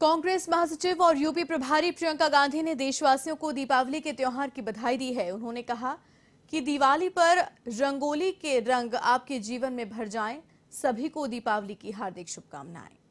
कांग्रेस महासचिव और यूपी प्रभारी प्रियंका गांधी ने देशवासियों को दीपावली के त्यौहार की बधाई दी है उन्होंने कहा कि दिवाली पर रंगोली के रंग आपके जीवन में भर जाएं सभी को दीपावली की हार्दिक शुभकामनाएं